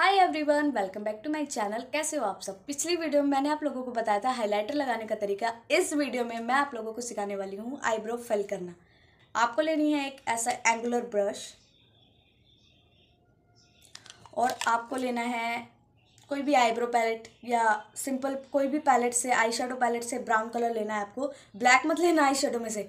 hi everyone welcome back to my channel कैसे हो आप सब पिछली वीडियो में मैंने आप लोगों को बताया था हाइलाइटर लगाने का तरीका इस वीडियो में मैं आप लोगों को सिखाने वाली हूँ आईब्रो फेल करना आपको लेनी है एक ऐसा एंगुलर ब्रश और आपको लेना है कोई भी आईब्रो पैलेट या सिंपल कोई भी पैलेट से आई शेडो पैलेट से ब्राउन कलर लेना है आपको ब्लैक मत लेना आई शेडो में से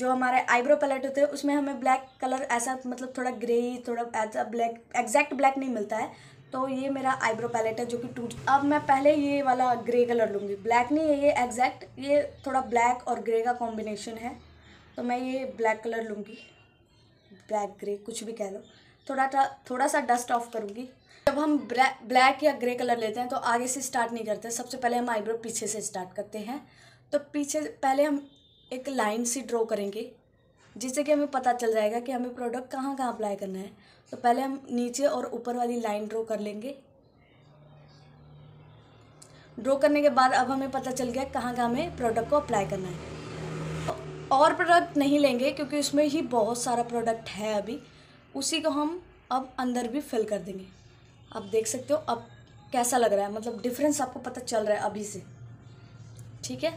जो हमारे आईब्रो पैलेट होते हैं उसमें हमें ब्लैक कलर ऐसा मतलब थोड़ा ग्रे थोड़ा ऐसा ब्लैक एग्जैक्ट ब्लैक नहीं मिलता है तो ये मेरा आईब्रो पैलेट है जो कि टूट अब मैं पहले ये वाला ग्रे कलर लूँगी ब्लैक नहीं है ये एग्जैक्ट ये थोड़ा ब्लैक और ग्रे का कॉम्बिनेशन है तो मैं ये ब्लैक कलर लूँगी ब्लैक ग्रे कुछ भी कह लो थोड़ा सा थोड़ा सा डस्ट ऑफ करूँगी जब हम ब्लैक या ग्रे कलर लेते हैं तो आगे से स्टार्ट नहीं करते सबसे पहले हम आईब्रो पीछे से स्टार्ट करते हैं तो पीछे पहले हम एक लाइन सी ड्रॉ करेंगे जिससे कि हमें पता चल जाएगा कि हमें प्रोडक्ट कहाँ कहाँ अप्लाई करना है तो पहले हम नीचे और ऊपर वाली लाइन ड्रॉ कर लेंगे ड्रॉ करने के बाद अब हमें पता चल गया कहाँ कहाँ हमें प्रोडक्ट को अप्लाई करना है और प्रोडक्ट नहीं लेंगे क्योंकि उसमें ही बहुत सारा प्रोडक्ट है अभी उसी को हम अब अंदर भी फिल कर देंगे आप देख सकते हो अब कैसा लग रहा है मतलब डिफरेंस आपको पता चल रहा है अभी से ठीक है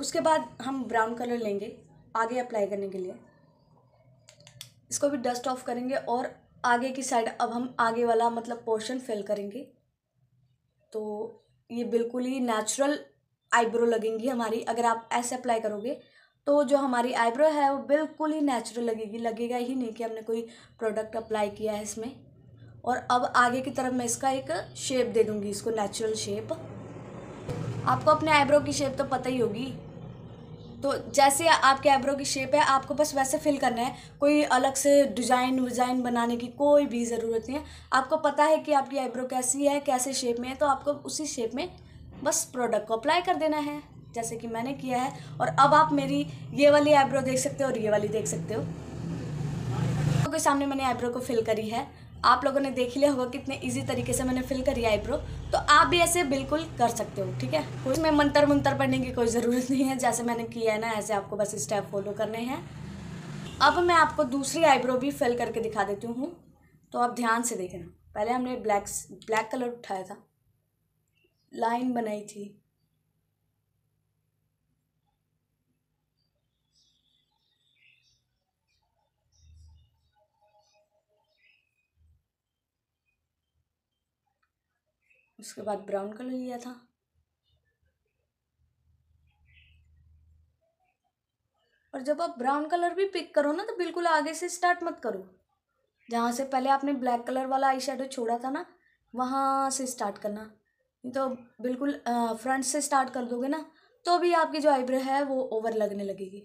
उसके बाद हम ब्राउन कलर लेंगे आगे अप्लाई करने के लिए इसको भी डस्ट ऑफ करेंगे और आगे की साइड अब हम आगे वाला मतलब पोर्शन फिल करेंगे तो ये बिल्कुल ही नेचुरल आईब्रो लगेंगी हमारी अगर आप ऐसे अप्लाई करोगे तो जो हमारी आईब्रो है वो बिल्कुल ही नेचुरल लगेगी लगेगा ही नहीं कि हमने कोई प्रोडक्ट अप्लाई किया है इसमें और अब आगे की तरफ मैं इसका एक शेप दे दूँगी इसको नेचुरल शेप आपको अपने आईब्रो की शेप तो पता ही होगी तो जैसे आपके आईब्रो की शेप है आपको बस वैसे फिल करना है कोई अलग से डिज़ाइन विज़ाइन बनाने की कोई भी ज़रूरत नहीं है आपको पता है कि आपकी आईब्रो कैसी है कैसे शेप में है तो आपको उसी शेप में बस प्रोडक्ट को अप्लाई कर देना है जैसे कि मैंने किया है और अब आप मेरी ये वाली आईब्रो देख सकते हो और ये वाली देख सकते हो के तो सामने मैंने आईब्रो को फिल करी है आप लोगों ने देख लिया होगा कितने इजी तरीके से मैंने फिल करी आईब्रो तो आप भी ऐसे बिल्कुल कर सकते हो ठीक है उसमें मंतर मंतर पढ़ने की कोई ज़रूरत नहीं है जैसे मैंने किया है ना ऐसे आपको बस स्टेप फॉलो करने हैं अब मैं आपको दूसरी आईब्रो भी फिल करके दिखा देती हूँ तो आप ध्यान से देखना पहले हमने ब्लैक ब्लैक कलर उठाया था लाइन बनाई थी उसके बाद ब्राउन कलर लिया था और जब आप ब्राउन कलर भी पिक करो ना तो बिल्कुल आगे से स्टार्ट मत करो जहाँ से पहले आपने ब्लैक कलर वाला आई शेडो छोड़ा था ना वहाँ से स्टार्ट करना तो बिल्कुल फ्रंट से स्टार्ट कर दोगे ना तो भी आपकी जो आईब्रो है वो ओवर लगने लगेगी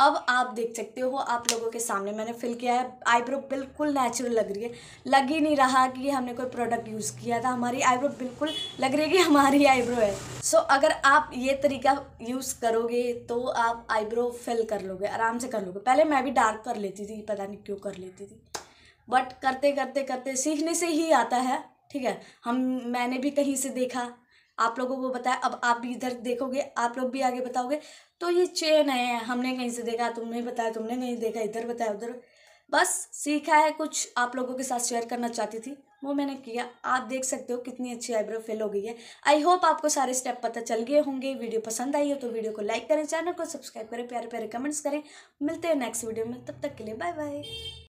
अब आप देख सकते हो आप लोगों के सामने मैंने फिल किया है आईब्रो बिल्कुल नेचुरल लग रही है लग ही नहीं रहा कि हमने कोई प्रोडक्ट यूज़ किया था हमारी आईब्रो बिल्कुल लग रही है कि हमारी आईब्रो है सो so, अगर आप ये तरीका यूज़ करोगे तो आप आईब्रो फिल कर लोगे आराम से कर लोगे पहले मैं भी डार्क कर लेती थी पता नहीं क्यों कर लेती थी बट करते करते करते सीखने से ही आता है ठीक है हम मैंने भी कहीं से देखा आप लोगों को बताया अब आप भी इधर देखोगे आप लोग भी आगे बताओगे तो ये चेन है हमने कहीं से देखा तुमने बताया तुमने कहीं देखा इधर बताया उधर बस सीखा है कुछ आप लोगों के साथ शेयर करना चाहती थी वो मैंने किया आप देख सकते हो कितनी अच्छी आईब्रो फेल हो गई है आई होप आपको सारे स्टेप पता चल गए होंगे वीडियो पसंद आई हो तो वीडियो को लाइक करें चैनल को सब्सक्राइब करें प्यारे प्यारे कमेंट्स करें मिलते हैं नेक्स्ट वीडियो में तब तक के लिए बाय बाय